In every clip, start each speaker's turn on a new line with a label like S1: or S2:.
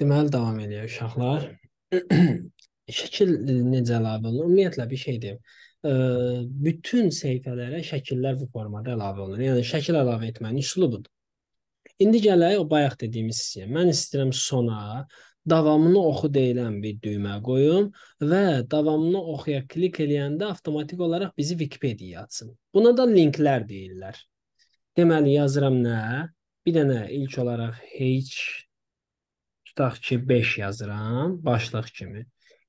S1: Deməli davam eləyək uşaqlar. Şəkil necə əlavə olunur? Ümumiyyətlə bir şey deyim. Ə, bütün səhifələrə şəkillər bu formada əlavə olunur. Yəni şəkil əlavə etmənin üslubudur. İndi gələk o bayaq dediyimiz sizə. Mən istəyirəm sona davamını oxu deyilən bir düymə qoyum və davamını oxuya klik eləyəndə avtomatik olaraq bizi Wikipedia açsın. Buna da linklər deyirlər. Deməli yazıram nə? Bir dənə ilk olaraq H tutaq ki, 5 yazıram başlıq kimi.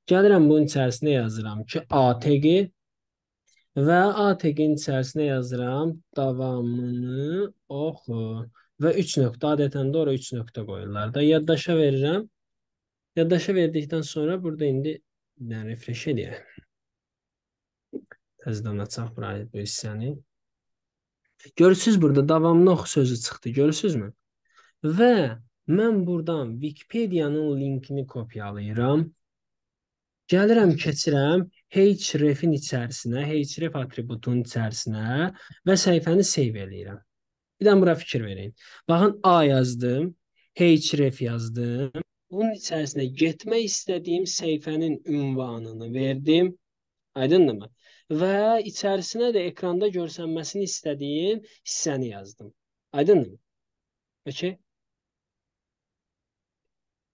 S1: Gəlirəm bunun içərisinə yazıram ki, ATG və ATG-nin içərisinə yazıram davamını oxu və 3 nöqtə adətən də ora 3 nöqtə qoyurlar da. Yaddaşa verirəm. Yaddaşa verdikdən sonra burada indi yəni refresh edək. Təzədən açaq burayı bu hissəni. Görürsüz burada davamını oxu sözü çıxdı. Görürsüzmü? Və Mən buradan Wikipediyanın linkini kopyalayıram. Gəlirəm, keçirəm hrefin içərisinə, href atributunun içərisinə və səhifəni save eləyirəm. Bir də bura fikir verin. Baxın A yazdım, href yazdım. Bunun içərisinə getmək istədiyim səhifənin ünvanını verdim. Aydındırmı? Və içərisinə də ekranda görsənməsini istədiyim hissəni yazdım. Aydındırmı? Okay?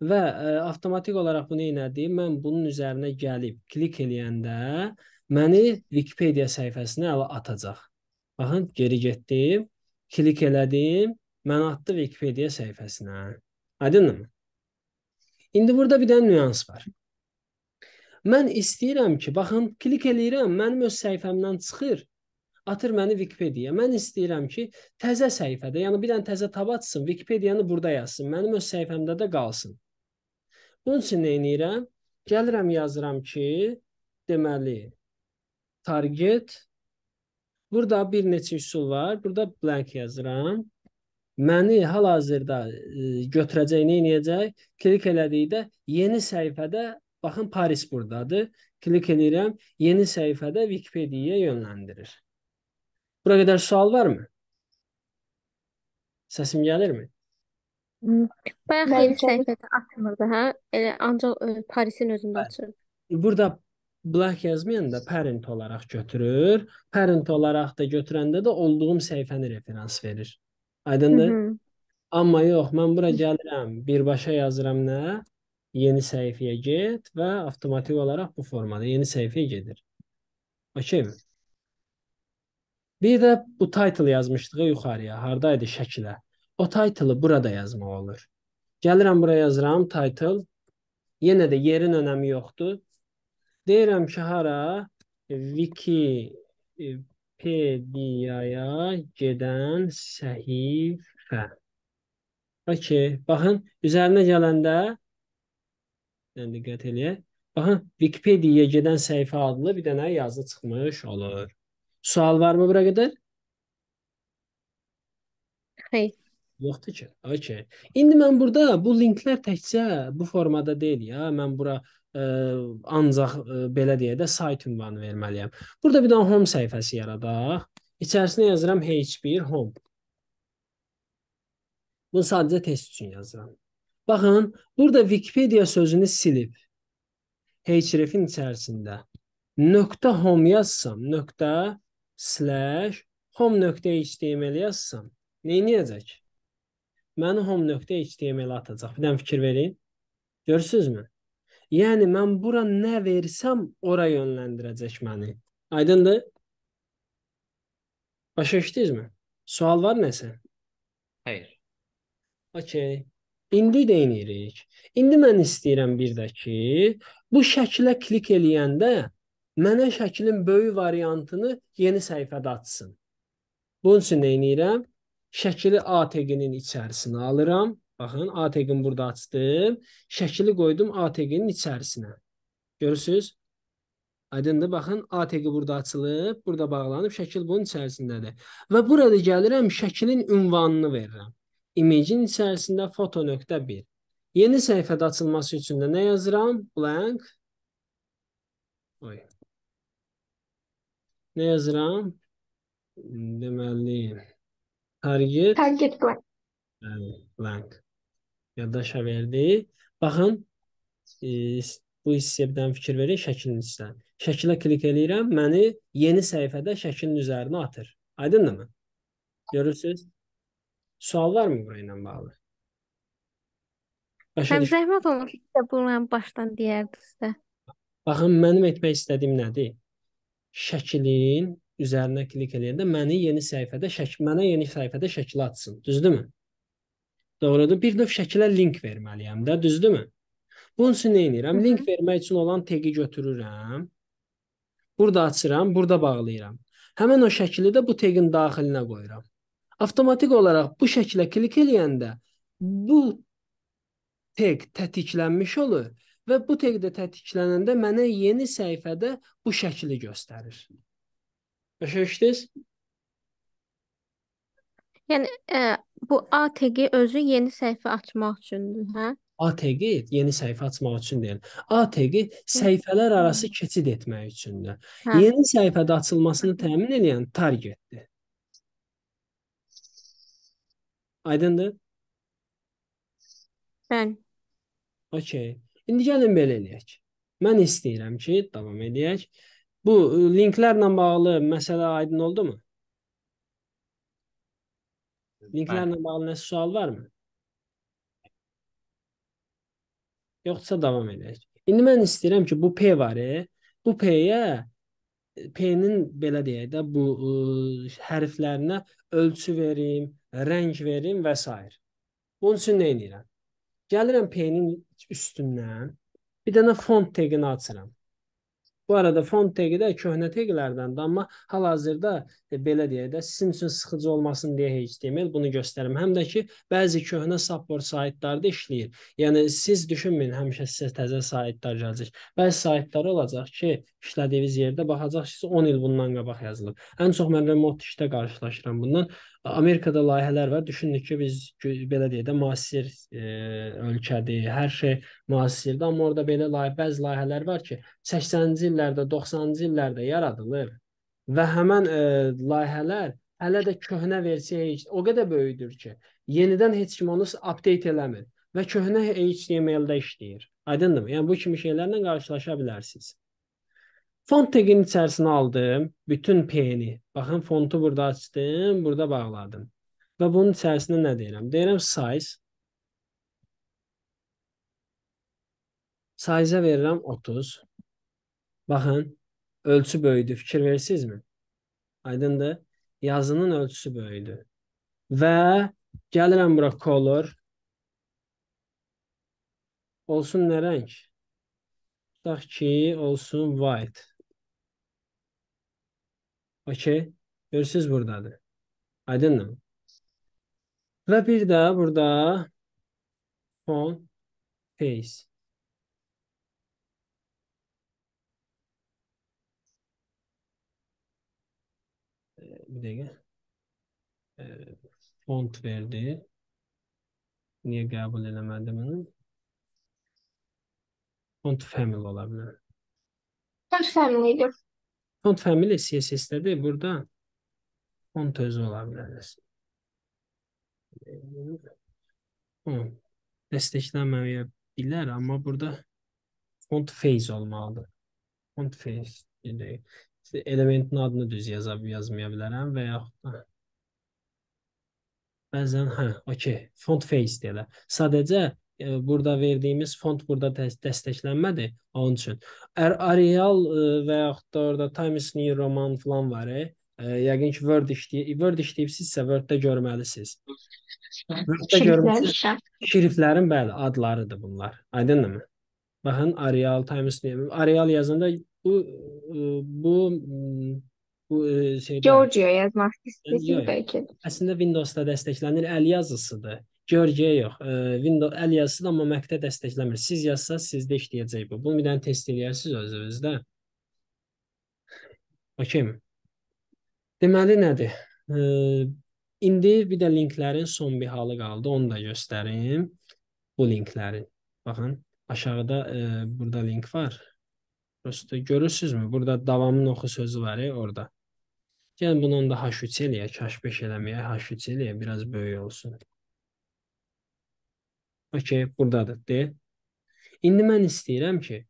S1: Və ə, e, avtomatik olaraq bu nə elədi? Mən bunun üzərinə gəlib klik eləyəndə məni Wikipedia səhifəsinə ələ atacaq. Baxın, geri getdim, klik elədim, məni atdı Wikipedia səhifəsinə. Aydınmı? İndi burada bir dənə nüans var. Mən istəyirəm ki, baxın, klik eləyirəm, mənim öz səhifəmdən çıxır, atır məni Wikipediyaya. Mən istəyirəm ki, təzə səhifədə, yəni bir dənə təzə tab açsın, Wikipediyanı burada yazsın, mənim öz səhifəmdə də qalsın. Bunun üçün nə edirəm? Gəlirəm yazıram ki, deməli target burada bir neçə üsul var. Burada blank yazıram. Məni hal-hazırda e, götürəcəyini eləyəcək. Klik elədikdə yeni səhifədə baxın Paris burdadır. Klik eləyirəm, yeni səhifədə Wikipediya yönləndirir. Bura qədər sual varmı? Səsim gəlirmi? Bayaq yeni Bəlkə səhifədə açmırdı, hə? Elə ancaq ə, Parisin özündə açırdı. Burada black yazmayanda parent olaraq götürür. Parent olaraq da götürəndə də olduğum səhifəni referans verir. Aydındır? Hı -hı. Amma yox, mən bura gəlirəm, birbaşa yazıram nə? Yeni səhifəyə get və avtomatik olaraq bu formada yeni səhifəyə gedir. Okeymi? Bir də bu title yazmışdıq yuxarıya. Hardaydı şəkilə? O title'ı burada yazmaq olur. Gəlirəm bura yazıram title. Yenə də yerin önəmi yoxdur. Deyirəm ki, hara wiki pediyaya gedən səhifə. Okay, baxın, üzərinə gələndə yəni diqqət eləyək. Baxın, Wikipediyaya gedən səhifə adlı bir dənə yazı çıxmış olur. Sual varmı bura qədər? Xeyr. Yoxdur ki. Okay. İndi mən burada bu linklər təkcə bu formada deyil ya. Mən bura ə, e, ancaq ə, e, belə deyə də sayt ünvanı verməliyəm. Burada bir dənə home səhifəsi yaradaq. İçərisinə yazıram H1 home. Bunu sadəcə test üçün yazıram. Baxın, burada Wikipedia sözünü silib. H-refin içərisində nöqtə home yazsam, nöqtə slash home.html yazsam, nə edəcək? məni home.html atacaq. Bir dənə fikir verin. Görürsünüzmü? Yəni mən bura nə versəm, ora yönləndirəcək məni. Aydındır? Başa düşdünüzmü? Sual var nəsə? Hayır. Okay. İndi də eləyirik. İndi mən istəyirəm bir də ki, bu şəklə klik eləyəndə mənə şəklin böyük variantını yeni səhifədə atsın. Bunun üçün nə edirəm? Şəkili ATG-nin içərisinə alıram. Baxın, ATG-ni burada açdım. Şəkili qoydum ATG-nin içərisinə. Görürsünüz? Aydındır, baxın, ATG burada açılıb, burada bağlanıb, şəkil bunun içərisindədir. Və burada gəlirəm, şəklin ünvanını verirəm. İmecin içərisində foto.1. Yeni səhifədə açılması üçün də nə yazıram? Blank. Oy. Nə yazıram? Deməli, Target Target blank. Bəli, blank. Yaddaşa verdi. Baxın, e, bu hissədən fikir verin şəklin üstə. Şəkilə klik eləyirəm, məni yeni səhifədə şəklin üzərinə atır. Aydındırmı? Görürsüz? Sual varmı bura ilə bağlı? Başa Həm zəhmət olur ki, bununla başdan deyərdiniz də. Baxın, mənim etmək istədiyim nədir? Şəklin üzərinə klik eləyəndə məni yeni səhifədə şək mənə yeni səhifədə şəkil atsın, düzdürmü? Doğrudur. Bir növ şəkilə link verməliyəm də, düzdürmü? Bunun üçün nə edirəm? Link vermək üçün olan tegi götürürəm. Burada açıram, burada bağlayıram. Həmin o şəkili də bu tegin daxilinə qoyuram. Avtomatik olaraq bu şəkilə klik eləyəndə bu teg tətiklənmiş olur və bu teg də tətiklənəndə mənə yeni səhifədə bu şəkili göstərir. Başa Yəni ə, bu ATG özü yeni səhifə açmaq üçündür, hə? ATG yeni səhifə açmaq üçündür. Yəni ATG səhifələr arası keçid etmək üçündür. Hə. Yeni səhifədə açılmasını təmin edən targetdir. Aydındır? Bəli. Okay. İndi gəlin belə eləyək. Mən istəyirəm ki, davam edək. Bu e, linklərlə bağlı məsələ aydın oldumu? Linklərlə bağlı nəsə sual varmı? Yoxdursa davam edək. İndi mən istəyirəm ki, bu P var, e. bu P-yə e, P-nin belə deyək də bu ə, hərflərinə ölçü verim, rəng verim və s. Bunun üçün nə edirəm? Gəlirəm P-nin üstündən bir dənə font tagini açıram. Bu arada fond teqi də köhnə teqlərdəndir, amma hal-hazırda e, belə deyək də sizin üçün sıxıcı olmasın deyə HTML bunu göstərim. Həm də ki, bəzi köhnə support saytlarda işləyir. Yəni siz düşünməyin həmişə sizə təzə saytlar gələcək. Bəzi saytlar olacaq ki, işlədiyiniz yerdə baxacaq ki, 10 il bundan qabaq yazılıb. Ən çox mən remote işdə qarşılaşıram bundan. Amerikada layihələr var. Düşündük ki, biz belə deyək də müasir e, ölkədir. Hər şey müasirdir, amma orada belə layihə, bəzi layihələr var ki, 80-ci il illərdə, 90-cı illərdə yaradılıb və həmin e, layihələr hələ də köhnə versiya o qədər böyükdür ki, yenidən heç kim onu update eləmir və köhnə HTML-də işləyir. Aydındır? Yəni bu kimi şeylərlə qarşılaşa bilərsiniz. Font taginin içərisinə aldım bütün P-ni. Baxın fontu burada açdım, burada bağladım. Və bunun içərisində nə deyirəm? Deyirəm size. Size-a verirəm 30. Baxın, ölçü böyüdü. Fikir verirsinizmi? Aydındır? Yazının ölçüsü böyüdü. Və gəlirəm bura color. Olsun nə rəng? Tutaq ki, olsun white. Okey. Görürsünüz buradadır. Aydındır? Və bir də burada font face. bir dəqiqə e, font verdi. Niyə qəbul eləmədi bunu? Font family ola bilər. Font family-dir. Font family CSS-dədir. Burada font özü ola bilər. Dəstəklənməyə bilər, amma burada font phase olmalıdır. Font phase dedik elementin adını düz yaza, yazmaya bilərəm və yaxud hə. Bəzən hə, okey, font face deyirlər. Sadəcə e, burada verdiyimiz font burada dəst dəstəklənmədi onun üçün. Ar Arial e, və yaxud da orada Times New Roman falan var. E, e yəqin ki Word işləyir. Word işləyirsinizsə Word-də görməlisiniz. Word-də görməlisiniz. Şriftlərin bəli adlarıdır bunlar. Aydındır mı? Baxın Arial, Times New. Arial yazanda bu e, bu e, bu e, şeydə Georgia yazmaq istəyirsiniz bəlkə. Əslində Windows-da dəstəklənir əl yazısıdır. Georgia yox, Windows əl yazısıdır amma Mac-də dəstəkləmir. Siz yazsaz sizdə işləyəcək bu. Bunu bir dənə test eləyərsiniz özünüzdə. Okey. Deməli nədir? İndi bir də linklərin son bir halı qaldı. Onu da göstərim. Bu linklərin. Baxın, aşağıda e, burada link var. Dostu görürsünüzmü? Burada davamın oxu sözü var ya orada. Gəlin bunu onda H3 eləyək, H5 eləməyə, H3 eləyək, biraz böyük olsun. Okey, buradadır, deyil. İndi mən istəyirəm ki,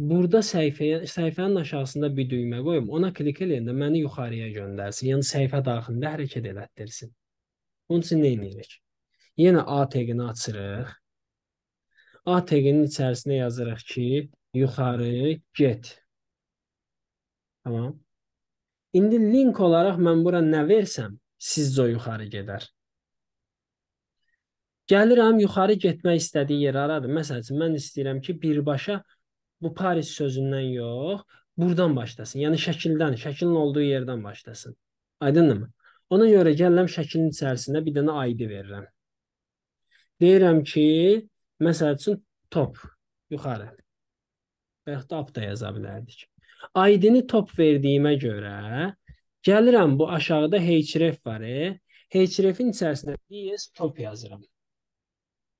S1: burada səhifəyə, səhifənin aşağısında bir düymə qoyum. Ona klik eləyəndə məni yuxarıya göndərsin, yəni səhifə daxilində hərəkət elətdirsin. Onun üçün nə edirik? Yenə A tagini açırıq. A taginin içərisində yazırıq ki, yuxarı get. Tamam. İndi link olaraq mən bura nə versəm, sizcə yuxarı gedər. Gəlirəm yuxarı getmək istədiyi yerə aradır. Məsəl üçün mən istəyirəm ki, birbaşa bu Paris sözündən yox, burdan başlasın. Yəni şəkildən, şəklin olduğu yerdən başlasın. Aydındırmı? Ona görə gəlirəm şəklin içərisində bir dənə ID verirəm. Deyirəm ki, məsəl üçün top yuxarı və yaxud da up da yaza bilərdik. ID-ni top verdiyimə görə gəlirəm bu aşağıda href var. E. Hrefin içərisində is top yazıram.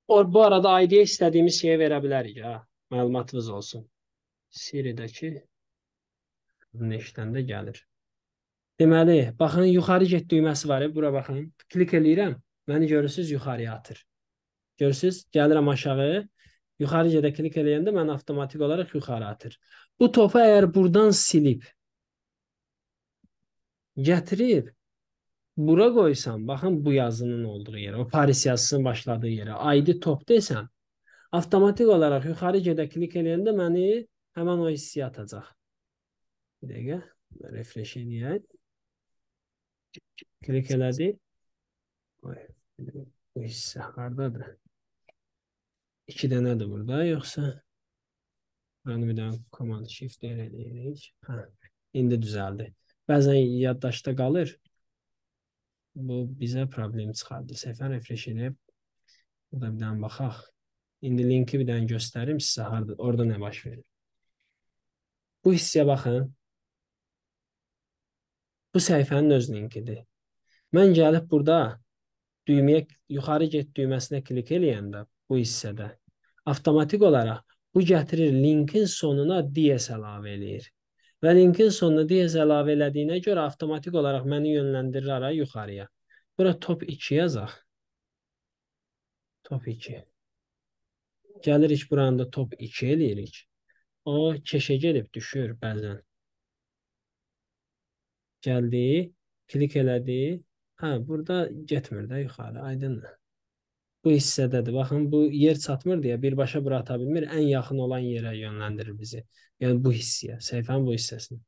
S1: O, bu arada ID-yə istədiyimiz şeyi verə bilərik. Ha, məlumatınız olsun. Siri-dəki neştəndə gəlir. Deməli, baxın, yuxarı get düyməsi var. E, bura baxın. Klik eləyirəm. Məni görürsüz, yuxarıya atır. Görürsüz, gəlirəm aşağı. Yuxarı yerə klik eləyəndə mən avtomatik olaraq yuxarı atır. Bu topu əgər buradan silib gətirib bura qoysam, baxın bu yazının olduğu yerə, o Paris yazısının başladığı yerə, ID top desəm, avtomatik olaraq yuxarı gedə klik eləyəndə məni həmin o hissiyə atacaq. Bir dəqiqə, refresh eləyək. Klik elədi. Oy, bu hissə hardadır? 2 dənədir burada, yoxsa? Buranı bir dənə command shift eləyirik. Hə, indi düzəldi. Bəzən yaddaşda qalır. Bu bizə problem çıxardı. Səhvən refresh edib burada bir dənə baxaq. İndi linki bir dənə göstərim sizə harda, orada nə baş verir. Bu hissəyə baxın. Bu səhifənin öz linkidir. Mən gəlib burada düyməyə yuxarı get düyməsinə klik eləyəndə bu hissədə. Avtomatik olaraq bu gətirir linkin sonuna DS əlavə eləyir. Və linkin sonuna DS əlavə elədiyinə görə avtomatik olaraq məni yönləndirir ara yuxarıya. Bura top 2 yazaq. Top 2. Gəlirik buranı da top 2 eləyirik. O keşə gelib düşür bəzən. Gəldi, klik elədi. Hə, burada getmir də yuxarı, aydındır bu hissədədir. Baxın, bu yer çatmır deyə birbaşa bura ata bilmir, ən yaxın olan yerə yönləndirir bizi. Yəni bu hissəyə, səhifənin bu hissəsinə.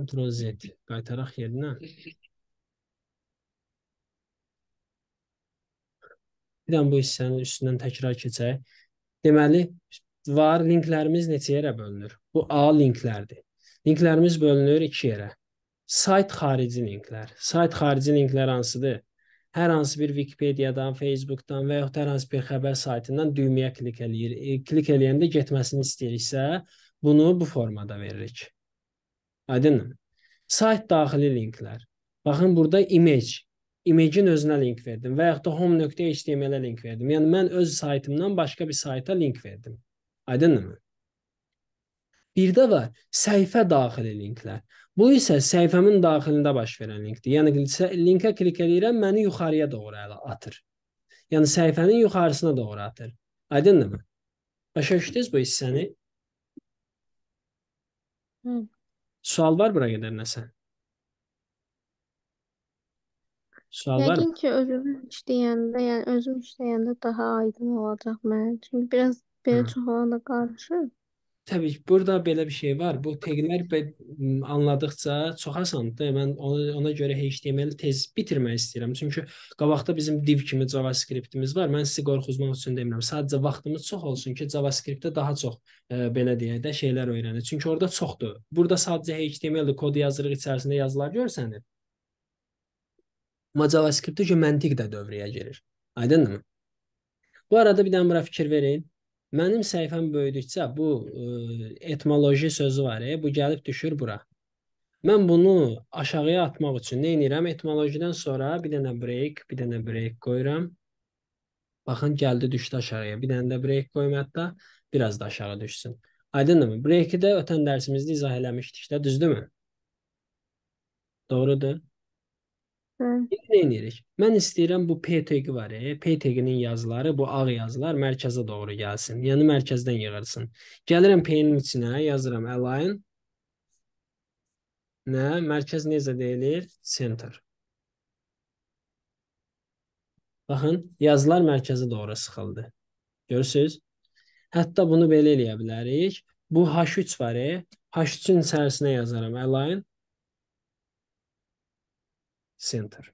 S1: Ctrl Z qaytaraq yerinə. Bir də bu hissənin üstündən təkrar keçək. Deməli, var linklərimiz neçə yerə bölünür? Bu A linklərdir. Linklərimiz bölünür 2 yerə. Sayt xarici linklər. Sayt xarici linklər hansıdır? hər hansı bir Wikipediyadan, Facebookdan və yaxud hər hansı bir xəbər saytından düyməyə klik eləyir. E, klik eləyəndə getməsini istəyiriksə, bunu bu formada veririk. Aydındır? Sayt daxili linklər. Baxın burada image imagin özünə link verdim və yaxud da home.html-ə link verdim. Yəni mən öz saytımdan başqa bir sayta link verdim. Aydındırmı? Bir də var səhifə daxili linklər. Bu isə səhifəmin daxilində baş verən linkdir. Yəni linkə klik edirəm, məni yuxarıya doğru atır. Yəni səhifənin yuxarısına doğru atır. Aydındırmı? Başa düşdünüz bu hissəni? Hı. Sual var bura qədər nəsə? Sual var? Yəqin ki, özüm işləyəndə, yəni özüm işləyəndə daha aydın olacaq mənim üçün. Biraz belə çox olanda qarışır. Təbii ki, burada belə bir şey var. Bu teqlər anladıqca çox asandır. Mən ona, ona görə HTML tez bitirmək istəyirəm. Çünki qabaqda bizim div kimi JavaScript-imiz var. Mən sizi qorxuzmaq üçün demirəm. Sadəcə vaxtımız çox olsun ki, JavaScript-də daha çox e, belə deyək də şeylər öyrənək. Çünki orada çoxdur. Burada sadəcə HTML kod yazırıq içərisində yazılar görsənir. Amma JavaScript-də ki, məntiq də dövrəyə girir. Aydındırmı? Bu arada bir dənə bura fikir verin. Mənim səhifəm böyüdükcə bu ə, e, etmoloji sözü var, e, bu gəlib düşür bura. Mən bunu aşağıya atmaq üçün nə edirəm? Etmologiyadan sonra bir dənə break, bir dənə break qoyuram. Baxın gəldi düşdü aşağıya. Bir dənə də break qoyum hətta biraz da aşağı düşsün. Aydındırmı? Break-i də ötən dərsimizdə izah eləmişdik də, düzdürmü? Doğrudur. Hə. Nə edirik? Mən istəyirəm bu PTQ var, PTQ-nin yazıları, bu ağ yazılar mərkəzə doğru gəlsin. Yəni mərkəzdən yığılsın. Gəlirəm P-nin içinə, yazıram align. Nə? Mərkəz necə deyilir? Center. Baxın, yazılar mərkəzə doğru sıxıldı. Görürsüz? Hətta bunu belə eləyə bilərik. Bu H3 var, H3-ün içərisinə yazaram align. Center.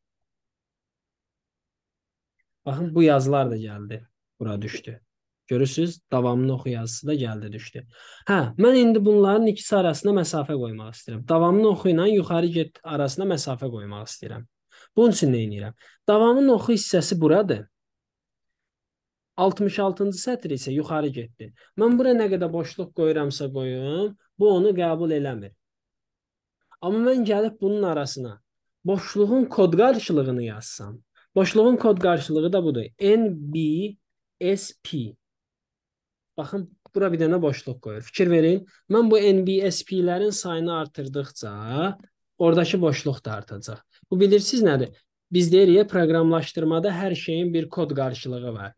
S1: Baxın, bu yazılar da gəldi. Bura düşdü. Görürsüz, davamını oxu yazısı da gəldi düşdü. Hə, mən indi bunların ikisi arasına məsafə qoymaq istəyirəm. Davamını oxu ilə yuxarı get arasına məsafə qoymaq istəyirəm. Bunun üçün nə edirəm? Davamın oxu hissəsi buradır. 66-cı sətr isə yuxarı getdi. Mən bura nə qədər boşluq qoyuramsa qoyum, bu onu qəbul eləmir. Amma mən gəlib bunun arasına boşluğun kod qarşılığını yazsam, boşluğun kod qarşılığı da budur. NBSP. Baxın, bura bir dənə boşluq qoyur. Fikir verin. Mən bu NBSP-lərin sayını artırdıqca oradakı boşluq da artacaq. Bu bilirsiniz nədir? Biz deyirik, proqramlaşdırmada hər şeyin bir kod qarşılığı var.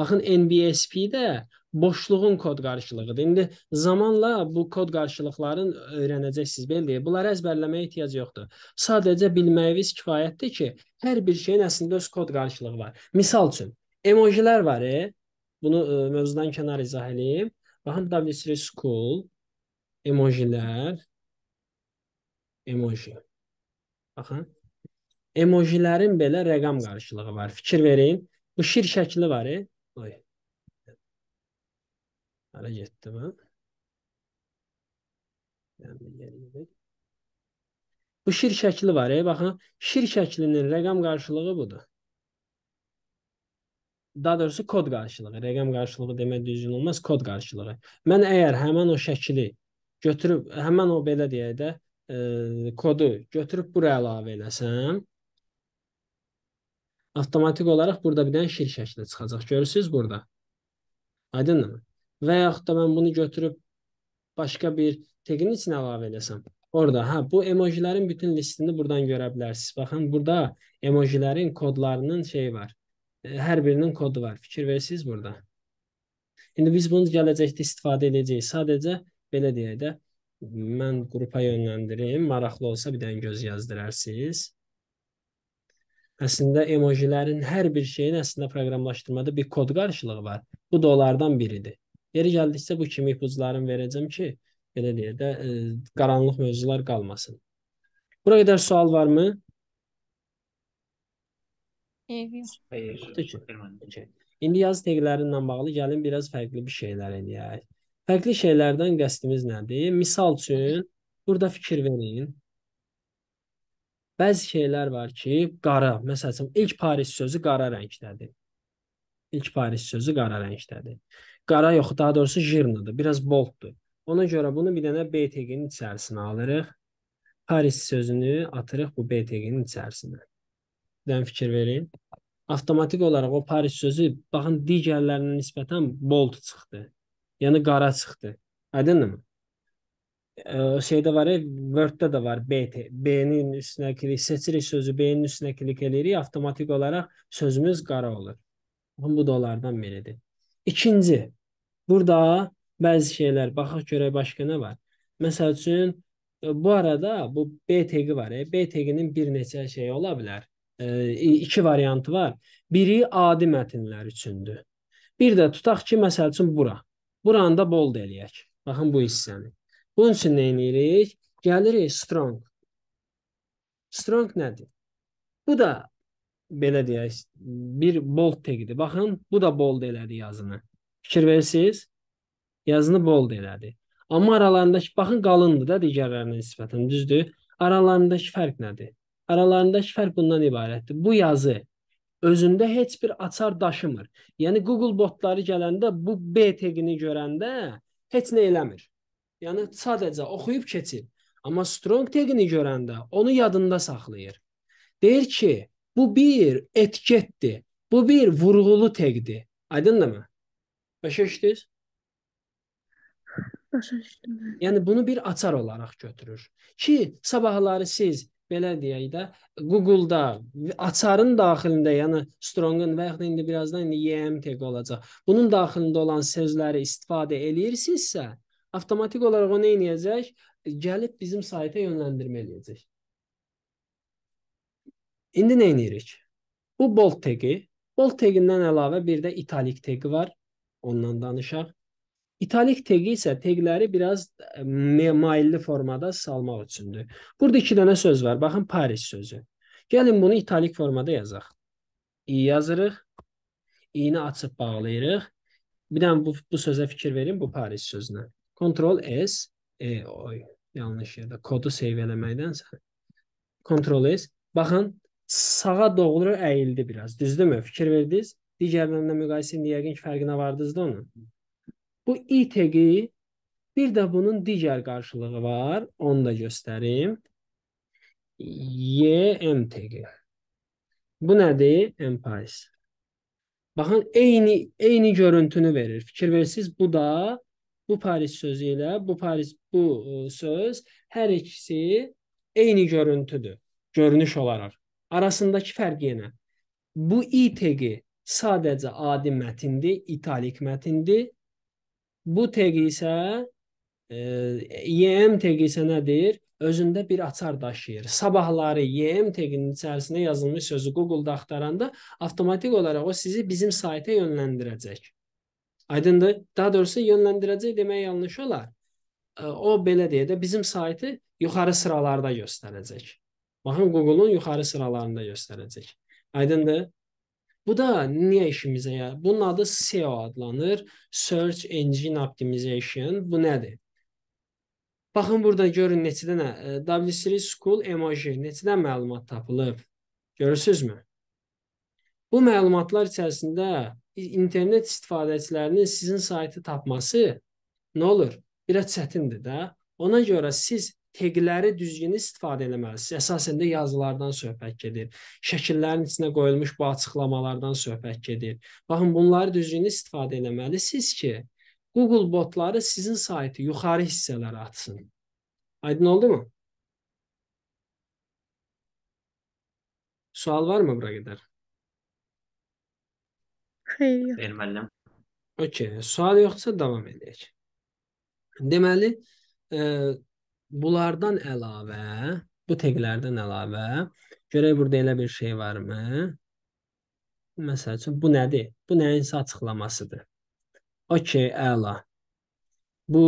S1: Baxın NBSP-də boşluğun kod qarşılığıdır. İndi zamanla bu kod qarşılıqların öyrənəcəksiniz, belə bunları əzbərləməyə ehtiyac yoxdur. Sadəcə bilməyiniz kifayətdir ki, hər bir şeyin əslində öz kod qarşılığı var. Misal üçün, emojilər var, e? Bunu ə, e, mövzudan kənar izah edeyim. Baxın WC School emojilər emoji. Baxın. Emojilərin belə rəqəm qarşılığı var. Fikir verin. Bu şir şəkli var, e? Ay. Hələ getdim, hə? Yəni, yeriyim. Bu şir şəkli var, ey, baxın. Şir şəklinin rəqəm qarşılığı budur. Daha doğrusu kod qarşılığı. Rəqəm qarşılığı demək düzgün olmaz, kod qarşılığı. Mən əgər həmən o şəkli götürüb, həmən o belə deyək də, ə, e, kodu götürüb bura əlavə eləsəm, Avtomatik olaraq burada bir dənə şir şəkli çıxacaq. Görürsüz burada. Aydındır? Və yaxud da mən bunu götürüb başqa bir teqin içinə əlavə eləsəm. Orada, hə, bu emojilərin bütün listini buradan görə bilərsiniz. Baxın, burada emojilərin kodlarının şeyi var. E, hər birinin kodu var. Fikir verirsiniz burada. İndi biz bunu gələcəkdə istifadə edəcəyik. Sadəcə belə deyək də, mən qrupa yönləndirim. Maraqlı olsa bir dənə göz yazdırarsiz. Əslində emojilərin hər bir şeyin əslində proqramlaşdırmada bir kod qarşılığı var. Bu da onlardan biridir. Yeri gəldikcə bu kimi ipuclarını verəcəm ki, belə deyə də ə, e, qaranlıq mövzular qalmasın. Bura qədər sual varmı? Xeyr. İndi yaz teqlərinlə bağlı gəlin biraz fərqli bir şeylər eləyək. Fərqli şeylərdən qəsdimiz nədir? Misal üçün burada fikir verin. Bəzi şeylər var ki, qara, məsəl üçün ilk Paris sözü qara rəngdədir. İlk Paris sözü qara rəngdədir. Qara yox, daha doğrusu jirnadır, biraz bolddur. Ona görə bunu bir dənə BTG-nin içərisinə alırıq. Paris sözünü atırıq bu BTG-nin içərisinə. Bir dənə fikir verin. Avtomatik olaraq o Paris sözü baxın digərlərinə nisbətən bold çıxdı. Yəni qara çıxdı. Aydındır mı? şeydə var, Word-də də var BT. B-nin üstünə klik seçirik sözü, B-nin üstünə klik eləyirik, avtomatik olaraq sözümüz qara olur. Bu da onlardan biridir. İkinci, burada bəzi şeylər baxaq görək başqa nə var. Məsəl üçün e, bu arada bu B teqi var. B teqinin bir neçə şeyi ola bilər. E, iki variantı var. Biri adi mətnlər üçündür. Bir də tutaq ki, məsəl üçün bura. Buranda bold eləyək. Baxın bu hissəni. Bunun üçün nə edirik? Gəlirik strong. Strong nədir? Bu da belə deyək, bir bold tagdir. Baxın, bu da bold elədi yazını. Fikir versiniz? Yazını bold elədi. Amma aralarındakı baxın qalındır da digərlərinə nisbətən, düzdür? Aralarındakı fərq nədir? Aralarındakı fərq bundan ibarətdir. Bu yazı özündə heç bir açar daşımır. Yəni Google botları gələndə bu B tagini görəndə heç nə eləmir. Yəni sadəcə oxuyub keçir. Amma strong tagini görəndə onu yadında saxlayır. Deyir ki, bu bir etiketdir. Bu bir vurğulu tagdir. Aydındırmı? Başa düşdünüz? Başa düşdüm. Yəni bunu bir açar olaraq götürür ki, sabahları siz belə deyək də Google-da açarın daxilində, yəni strong-un və yaxud indi birazdan indi YM tag olacaq. Bunun daxilində olan sözləri istifadə eləyirsinizsə, avtomatik olaraq o nə eləyəcək? Gəlib bizim sayta yönləndirmə eləyəcək. İndi nə edirik? Bu bold tagi, bold tagindən əlavə bir də italik tagi var. Ondan danışaq. İtalik tagi isə tagləri biraz e, mailli formada salmaq üçündür. Burada iki dənə söz var. Baxın Paris sözü. Gəlin bunu italik formada yazaq. İ yazırıq. İ-ni açıb bağlayırıq. Bir dənə bu, bu sözə fikir verin bu Paris sözünə. Ctrl S, e, oy, yanlış yerdə kodu save eləməkdənsə Ctrl S. Baxın, sağa doğru əyildi biraz. Düzdürmü? Fikir verdiniz? Digərlərinə müqayisə edin, yəqin ki, fərqinə vardınız da onun. Bu ITG bir də bunun digər qarşılığı var. Onu da göstərim. YMTG. Bu nədir? MPIS. Baxın, eyni eyni görüntünü verir. Fikir versiniz, bu da bu Paris sözü ilə bu Paris bu e, söz hər ikisi eyni görüntüdür, görünüş olaraq. Arasındakı fərq yenə bu ITG sadəcə adi mətndir, italik mətndir. Bu TG isə e, YM e TG isə nədir? Özündə bir açar daşıyır. Sabahları YM e TG-nin içərisində yazılmış sözü Google-da axtaranda avtomatik olaraq o sizi bizim sayta yönləndirəcək. Aydındır? Daha doğrusu yönləndirəcək demək yanlış olar. O belə deyə də bizim saytı yuxarı sıralarda göstərəcək. Baxın Google-un yuxarı sıralarında göstərəcək. Aydındır? Bu da niyə işimizə yarar? Bunun adı SEO adlanır. Search Engine Optimization. Bu nədir? Baxın burada görün neçə dənə WC School emoji, neçə dənə məlumat tapılıb. Görürsüzmü? Bu məlumatlar içərisində internet istifadəçilərinin sizin saytı tapması nə olur? Biraz çətindir də. Ona görə siz teqləri düzgün istifadə etməlisiniz. Əsasən də yazılardan söhbət gedir. Şəkillərin içinə qoyulmuş bu açıqlamalardan söhbət gedir. Baxın, bunları düzgün istifadə etməlisiniz ki, Google botları sizin saytı yuxarı hissələrə atsın. Aydın oldu mu? Sual var mı bura qədər? Xeyr, yox. Xeyr, müəllim. Okey, sual yoxdursa davam edək. Deməli, e, bunlardan əlavə, bu teqlərdən əlavə, görək burada elə bir şey varmı? Məsəl üçün, bu nədir? Bu nəyinsə açıqlamasıdır. Okey, əla. Bu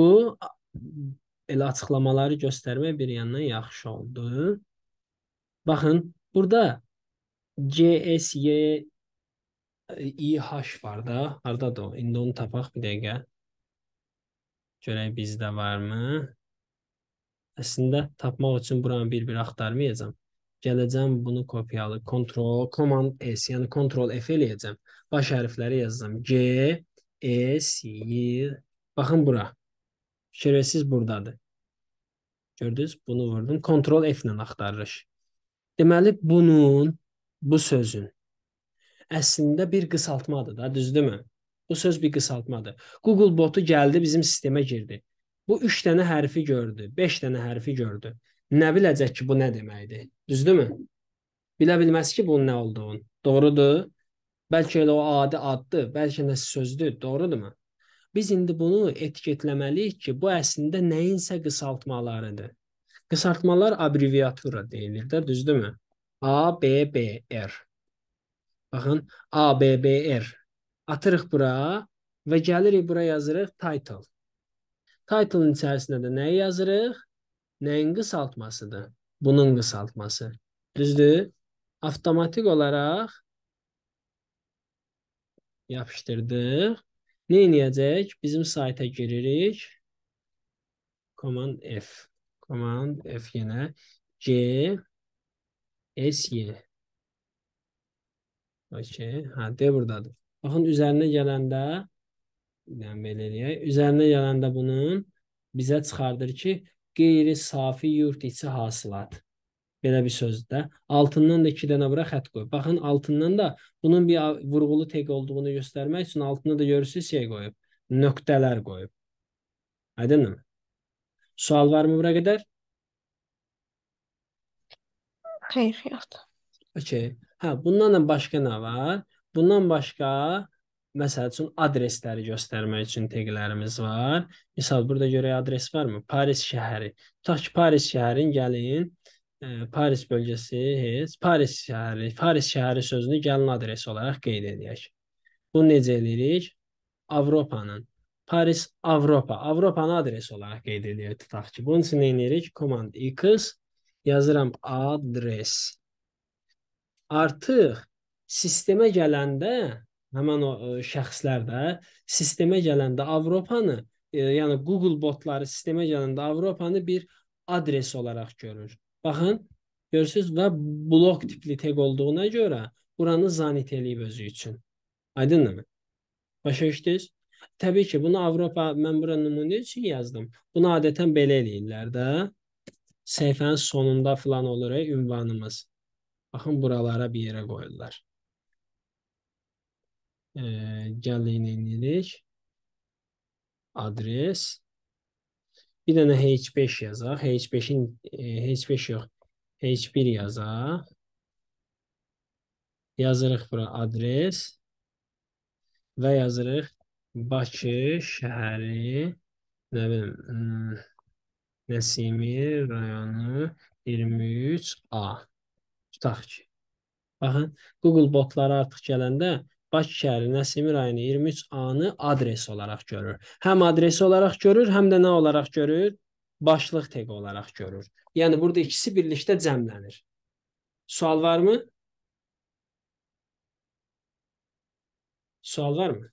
S1: elə açıqlamaları göstərmək bir yandan yaxşı oldu. Baxın, burada GSY İH var da. Hardadır o? İndi onu tapaq bir dəqiqə. Görək bizdə varmı? Əslində tapmaq üçün buranı bir-bir axtarmayacağam. Gələcəm bunu kopyalı Ctrl Command S, yəni Ctrl F eləyəcəm. Baş hərfləri yazacağam. G, e, S, Y. Baxın bura. Şerəsiz burdadır. Gördünüz? Bunu vurdum. Ctrl F ilə axtarırıq. Deməli bunun bu sözün əslində bir qısaltmadır da, düzdürmü? Bu söz bir qısaltmadır. Google botu gəldi, bizim sistemə girdi. Bu 3 dənə hərfi gördü, 5 dənə hərfi gördü. Nə biləcək ki, bu nə deməkdir? Düzdürmü? Bilə bilməz ki, bunun nə olduğunu. Doğrudur? Bəlkə elə o adi addır, bəlkə nəsə sözdür, doğrudurmu? Biz indi bunu etiketləməliyik ki, bu əslində nəyinsə qısaltmalarıdır. Qısaltmalar abreviatura deyilir də, düzdürmü? A, B, B, R. Baxın, ABBR. Atırıq bura və gəlirik bura yazırıq title. Title-ın içərisində də nəyi yazırıq? Nəyin qısaltmasıdır? Bunun qısaltması. Düzdür? Avtomatik olaraq yapışdırdıq. Nə eləyəcək? Bizim sayta giririk. Command F. Command F yenə G S Y. Okey. Hə, D burdadır. Baxın, üzərinə gələndə yəni belə eləyək. Üzərinə gələndə bunun bizə çıxardır ki, qeyri-safi yurt içi hasılat. Belə bir sözdür. Altından da 2 dənə bura xətt qoy. Baxın, altından da bunun bir vurğulu tək olduğunu göstərmək üçün altına da görürsüz şey qoyub. Nöqtələr qoyub. Aydınmı? Sual varmı bura qədər? Xeyr, yoxdur. Okay. Hə, bundan da başqa nə var? Bundan başqa məsəl üçün adresləri göstərmək üçün teqlərimiz var. Məsəl burada görək adres varmı? Paris şəhəri. Tutaq ki, Paris şəhərin gəlin ə, e, Paris bölgəsi, heç Paris şəhəri, Paris şəhəri sözünü gəlin adresi olaraq qeyd edək. Bunu necə edirik? Avropanın Paris Avropa, Avropanın adresi olaraq qeyd edirik tutaq ki. Bunun üçün nə edirik? Command X yazıram adres artıq sistemə gələndə həmin o e, şəxslər də sistemə gələndə Avropanı, e, yəni Google botları sistemə gələndə Avropanı bir adres olaraq görür. Baxın, görürsüz və blok tipli tag olduğuna görə buranı zanit eləyib özü üçün. Aydındırmı? Başa düşdünüz? Təbii ki, bunu Avropa mən bura nümunə üçün yazdım. Bunu adətən belə eləyirlər də. Səhifənin sonunda filan olur ünvanımız. Baxın buralara bir yerə qoyurlar. E, gəlin inirik. Adres. Bir dənə H5 yazaq. H5-in e, H5 yox. H1 yazaq. Yazırıq bura adres və yazırıq Bakı şəhəri nə bilim hmm, Nəsimi rayonu 23A tutaq ki. Baxın, Google botları artıq gələndə Bakı şəhərinə Semir ayının 23 anı adres olaraq görür. Həm adres olaraq görür, həm də nə olaraq görür? Başlıq taqı olaraq görür. Yəni burada ikisi birlikdə cəmlənir. Sual varmı? Sual varmı?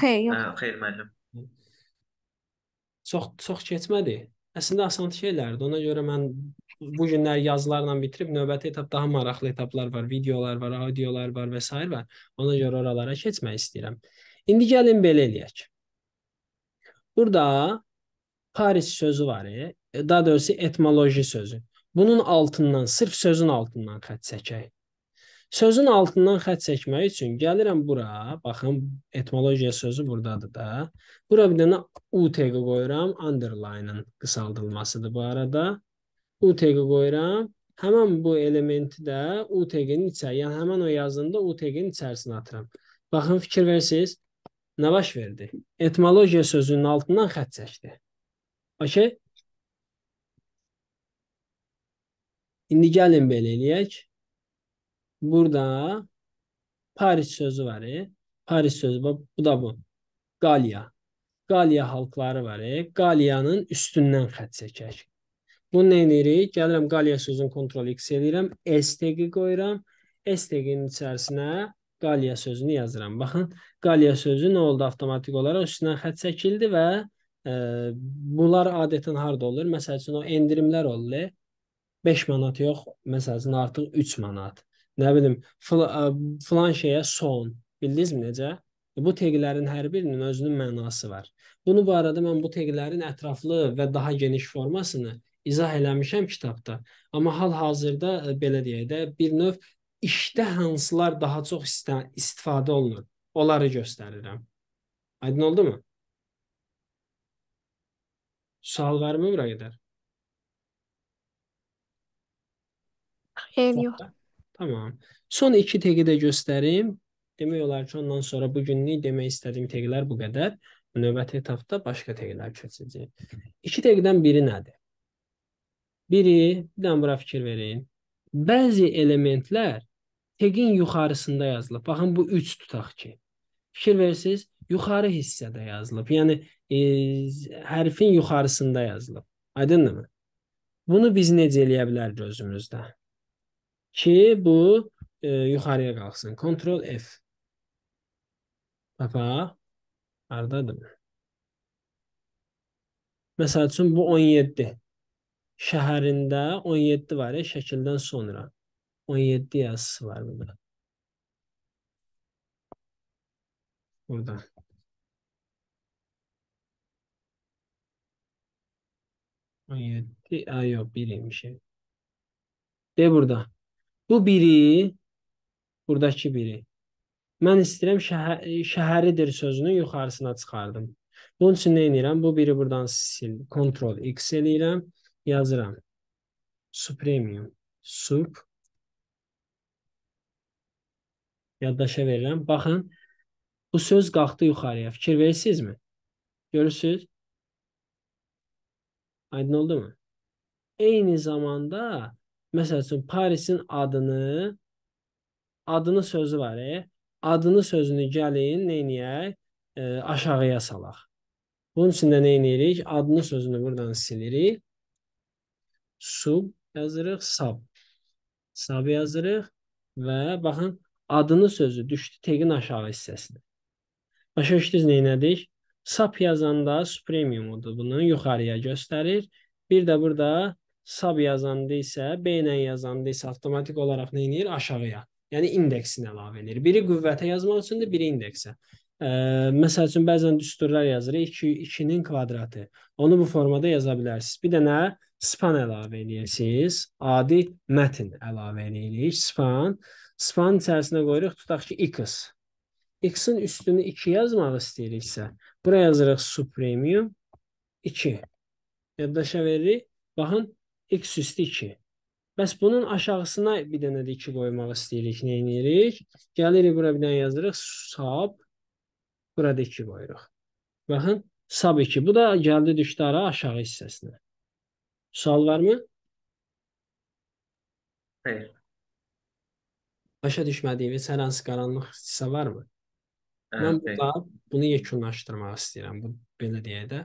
S1: Xeyr, yox. Hə, xeyr müəllim. Çox çox keçmədi. Əslində asan şeylərdir. Ona görə mən bu günlər yazılarla bitirib növbəti etap daha maraqlı etaplar var, videolar var, audiolar var və s. var. Ona görə oralara keçmək istəyirəm. İndi gəlin belə eləyək. Burada Paris sözü var, e, daha doğrusu etimoloji sözü. Bunun altından, sırf sözün altından xətt çəkək. Sözün altından xətt çəkmək üçün gəlirəm bura, baxın etimologiya sözü buradadır da. Bura bir dənə UTQ qoyuram, underline-ın qısaldılmasıdır bu arada. UTG qoyuram. Həmən bu elementi də UTG-nin içə, yəni həmən o yazında UTG-nin içərisinə atıram. Baxın, fikir versiniz, nə baş verdi? Etimologiya sözünün altından xət çəkdi. Okey? İndi gəlin belə eləyək. Burada Paris sözü var. E? Paris sözü, bu da bu. Qaliya. Qaliya halqları var. E? Qaliyanın üstündən xət çəkək. Bunu nə edirik? Gəlirəm qaliya sözünü kontrol x edirəm. STG qoyuram. STG-nin içərisinə qaliya sözünü yazıram. Baxın, qaliya sözü nə oldu avtomatik olaraq? Üstündən xətt çəkildi və ə, e, bunlar adətən harda olur? Məsəl üçün o endirimlər olur. 5 manat yox, məsəl üçün artıq 3 manat. Nə bilim, fil e, filan şeyə son. Bildinizmi necə? E, bu teqlərin hər birinin özünün mənası var. Bunu bu arada mən bu teqlərin ətraflı və daha geniş formasını izah eləmişəm kitabda. Amma hal-hazırda e, belə deyək də, bir növ işdə hansılar daha çox istifadə olunur, onları göstərirəm. Aydın oldumu? Sual varmı bura qədər? Xeyr, yox. Tamam. Son iki təqi də göstərim. Demək olar ki, ondan sonra bu günlük demək istədiyim təqlər bu qədər. Növbəti etapda başqa təqlər keçəcək. İki təqdən biri nədir? Biri, bir dənə bura fikir verin. Bəzi elementlər teqin yuxarısında yazılıb. Baxın bu 3 tutaq ki. Fikir versiniz, yuxarı hissədə yazılıb. Yəni e, hərfin yuxarısında yazılıb. Aydındırmı? Bunu biz necə eləyə bilərik özümüzdə? Ki bu e, yuxarıya qalxsın. Ctrl F. Papa hardadır? Məsəl üçün bu 17 şəhərində 17 var ya şəkildən sonra. 17 yazısı var burada. Burada. Yedi. Aa, yok biriymiş. De burada. Bu biri buradakı biri. Mən istəyirəm şəhər, şəhəridir sözünü yuxarısına çıxardım. Bunun üçün nə edirəm? Bu biri buradan sil. Ctrl X eləyirəm. yazıram. Supremium. Sub. Yaddaşa verirəm. Baxın, bu söz qalxdı yuxarıya. Fikir verirsinizmi? Görürsünüz? Aydın oldu mu? Eyni zamanda, məsəl üçün, Parisin adını, adını sözü var, e? adını sözünü gəlin, neynəyək? E, aşağıya salaq. Bunun üçün də neynirik? Adını sözünü buradan silirik sub yazırıq, sub. Sub yazırıq və baxın adını sözü düşdü teqin aşağı hissəsinə. Başa düşdünüz nə elədik? Sub yazanda supremiumudur. Bunu yuxarıya göstərir. Bir də burada sub yazanda isə B ilə yazanda isə avtomatik olaraq nə eləyir? Aşağıya. Yəni indeksinə əlavə edir. Biri qüvvətə yazmaq üçündür, biri indeksə. Ə, məsəl üçün bəzən düsturlar yazırıq 2 2-nin kvadratı. Onu bu formada yaza bilərsiniz. Bir də nə? span əlavə eləyirsiniz, adi mətn əlavə eləyirik, span. Span içərisinə qoyuruq, tutaq ki, x. x-in üstünü 2 yazmaq istəyiriksə, bura yazırıq supremium 2. Yaddaşa veririk, baxın, x üstü 2. Bəs bunun aşağısına bir dənə də 2 qoymaq istəyirik, nə edirik? Gəlirik, bura bir dənə yazırıq, sub, burada 2 qoyuruq. Baxın, sub 2, bu da gəldi düşdü ara aşağı hissəsinə. Sual var mı? Hayır. Başa düşmədiyiniz hər hansı qaranlıq hissə varmı?
S2: Hə, Mən burada
S1: bunu yekunlaşdırmaq istəyirəm. Bu belə deyək də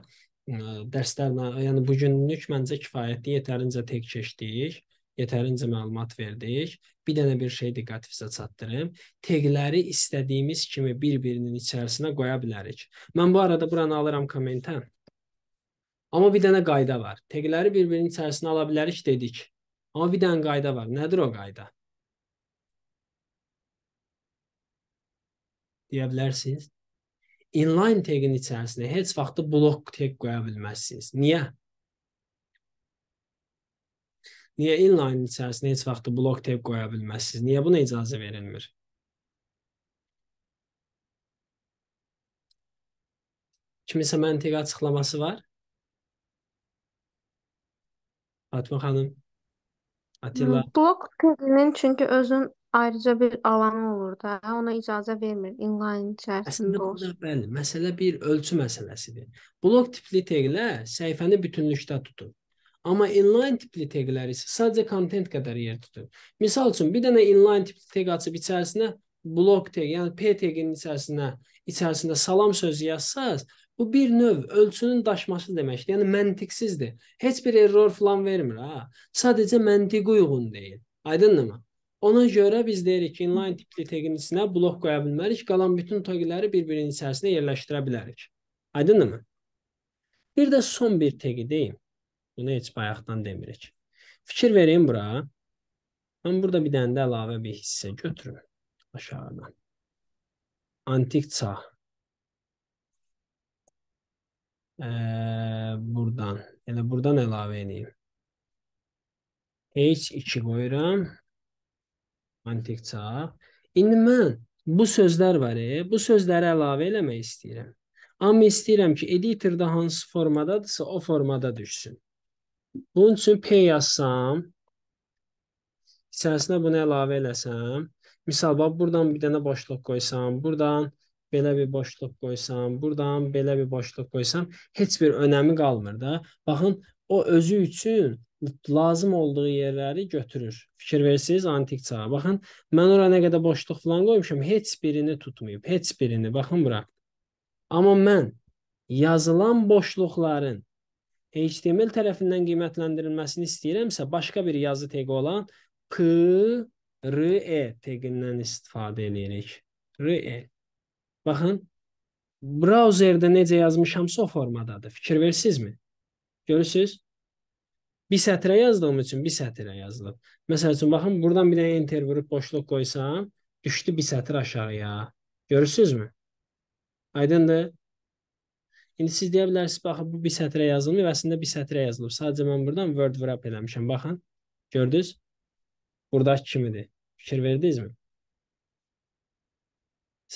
S1: dərslərlə, yəni bu günlük məncə kifayətli, yetərincə tek keçdik, yetərincə məlumat verdik. Bir dənə bir şey diqqət sizə çatdırım. Tegləri istədiyimiz kimi bir-birinin içərisinə qoya bilərik. Mən bu arada buranı alıram kommentə. Amma bir dənə qayda var. Teqləri bir-birinin içərisinə ala bilərik dedik. Amma bir dənə qayda var. Nədir o qayda? Deyə bilərsiniz. Inline tagin içərisinə heç vaxt blok tag qoya bilməzsiniz. Niyə? Niyə inline içərisinə heç vaxt blok tag qoya bilməzsiniz? Niyə buna icazə verilmir? Kimisə məntiq açıqlaması var? Atma xanım, Atilla. Blok tezinin çünki özün ayrıca bir alanı olur da, ona icazə vermir inline içərisində Əslində burada, olsun. bəli, məsələ bir ölçü məsələsidir. Blok tipli teqlər səhifəni bütünlükdə tutur. Amma inline tipli teqlər isə sadəcə kontent qədər yer tutur. Misal üçün bir dənə inline tipli teq açıb içərisinə blok teq, yəni P teqinin içərisinə içərisində salam sözü yazsaz, Bu bir növ ölçünün daşması deməkdir. Yəni məntiqsizdir. Heç bir error falan vermir ha. Sadəcə məntiqə uyğun deyil. Aydındırmı? Ona görə biz deyirik ki, inline tipli tagin içinə blok qoya bilmərik, qalan bütün tagləri bir-birinin içərisində yerləşdirə bilərik. Aydındırmı? Bir də son bir tagi deyim. Bunu heç bayaqdan demirik. Fikir verin bura. Mən burada bir dənə də əlavə bir hissə götürürəm aşağıdan. Antik çağ e, buradan. Elə buradan əlavə edeyim. H2 qoyuram. Antik çağ. İndi mən bu sözlər var, e, bu sözləri əlavə eləmək istəyirəm. Amma istəyirəm ki, editorda hansı formadadırsa o formada düşsün. Bunun üçün P yazsam, içərisinə bunu əlavə eləsəm, misal bax buradan bir dənə boşluq qoysam, buradan belə bir boşluq qoysam, burdan belə bir boşluq qoysam, heç bir önəmi qalmır da. Baxın, o özü üçün lazım olduğu yerləri götürür. Fikir versiniz antik çağa. Baxın, mən ora nə qədər boşluq falan qoymuşam, heç birini tutmayıb, heç birini. Baxın bura. Amma mən yazılan boşluqların HTML tərəfindən qiymətləndirilməsini istəyirəmsə, başqa bir yazı taqı olan p r e taqindən istifadə edirik. r e Baxın, brauzerdə necə yazmışamsa o formadadır. Fikir versizmi? Görürsüz? Bir sətrə yazdığım üçün bir sətrə yazılıb. Məsəl üçün, baxın, buradan bir dənə enter vurub boşluq qoysam, düşdü bir sətr aşağıya. Görürsüzmü? Aydındır? İndi siz deyə bilərsiniz, baxın, bu bir sətrə yazılmır və əslində bir sətrə yazılıb. Sadəcə mən buradan Word wrap eləmişəm. Baxın, gördünüz? Buradakı kimidir. Fikir verdinizmi?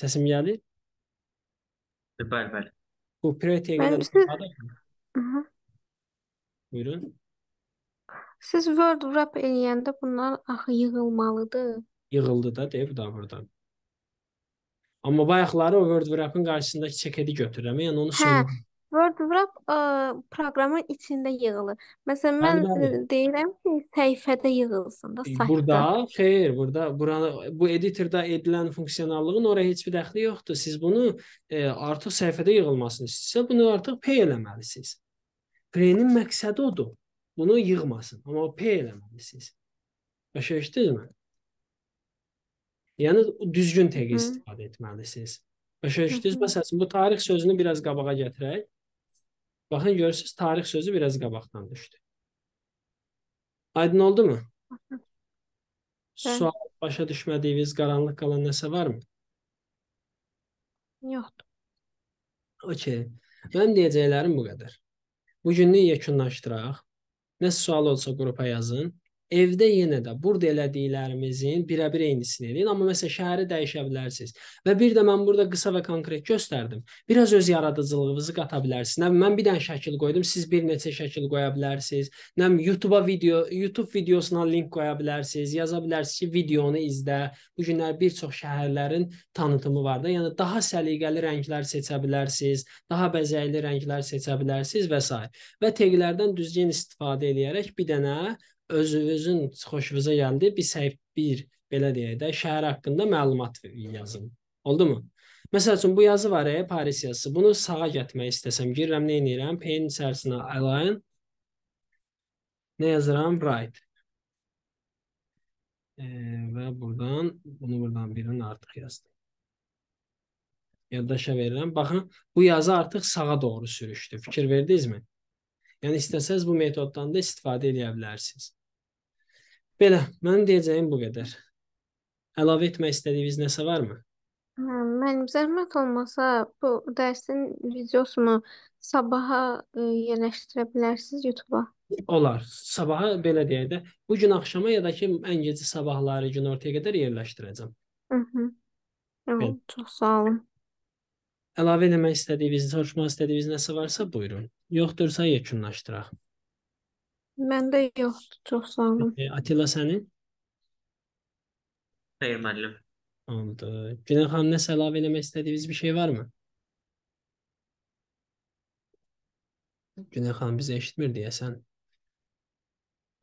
S1: Səsim gəlir? Bəli, bəli. Bu priority qədər istifadə edin. Buyurun. Siz Word wrap eləyəndə bunlar axı ah, yığılmalıdır. Yığıldı da deyə bu da burada. Amma bayaqları o Word wrap-ın qarşısındakı çəkidi götürürəm. Yəni onu hə, Word Wrap ə, e, proqramın içində yığılır. Məsələn, mən Bəli, ə, deyirəm ki, səhifədə yığılsın da, e, saytda. Burada, xeyr, burada buranı bu editorda edilən funksionallığın oraya heç bir dəxli yoxdur. Siz bunu ə, e, artıq səhifədə yığılmasını istəyirsə, bunu artıq pay eləməlisiniz. Prenin məqsədi odur. Bunu yığmasın, amma pay eləməlisiniz. Başa düşdünüzmü? Yəni düzgün təqi istifadə etməlisiniz. Başa düşdünüz? Məsələn, bu tarix sözünü biraz qabağa gətirək. Baxın, görürsünüz, tarix sözü biraz qabaqdan düşdü. Aydın oldu mu? Hə. Sual başa düşmədiyiniz, qaranlıq qalan nəsə varmı? Yoxdur. Okey. Mən deyəcəklərim bu qədər. Bugünlük yekunlaşdıraq. Nə sual olsa qrupa yazın. Evdə yenə də burada elədiklərimizin birə-bir eynisini eləyin, amma məsələn şəhəri dəyişə bilərsiniz. Və bir də mən burada qısa və konkret göstərdim. Biraz öz yaradıcılığınızı qata bilərsiniz. Nə mən bir dənə şəkil qoydum, siz bir neçə şəkil qoya bilərsiniz. Nə YouTube-a video, YouTube videosuna link qoya bilərsiniz. Yaza bilərsiniz ki, videonu izlə. Bu günlər bir çox şəhərlərin tanıtımı var da, yəni daha səliqəli rənglər seçə bilərsiniz, daha bəzəkli rənglər seçə bilərsiniz və s. və teqlərdən düzgün istifadə edərək bir dənə özünüzün xoşunuza gəldi bir səhif bir belə deyək də şəhər haqqında məlumat yazın. Oldumu? Məsəl üçün bu yazı var ya Paris yazısı. Bunu sağa gətirmək istəsəm girirəm nə edirəm? Paint içərisinə align nə yazıram? Right. E, və buradan bunu buradan birini artıq yazdım. Yaddaşa verirəm. Baxın, bu yazı artıq sağa doğru sürüşdü. Fikir verdinizmi? Yəni istəsəz bu metoddan da istifadə edə bilərsiniz. Belə, mənim deyəcəyim bu qədər. Əlavə etmək istədiyiniz nəsə varmı? Hə, mənim zəhmət olmasa bu dərsin videosunu sabaha ə, e, yerləşdirə bilərsiniz YouTube-a. Olar. Sabaha belə deyək də, bu gün axşama ya da ki ən gecə sabahları gün ortaya qədər yerləşdirəcəm. Mhm. Bəli. Çox sağ olun. Əlavə etmək istədiyiniz, soruşmaq istədiyiniz nəsə varsa buyurun. Yoxdursa yekunlaşdıraq. Məndə yoxdur, çox sağ olun. E, Atilla sənin? Xeyr, müəllim. Oldu. Günel xanım, nəsə əlavə eləmək istədiyiniz bir şey varmı? Günel xanım bizi eşitmir deyəsən.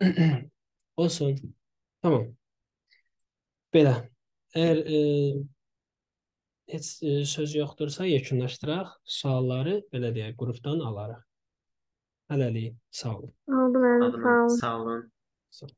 S1: Olsun. Tamam. Belə. Əgər e, heç e, söz yoxdursa yekunlaşdıraq, sualları belə deyək, qrupdan alarıq. على لي ساون. عضلة ساون. ساون.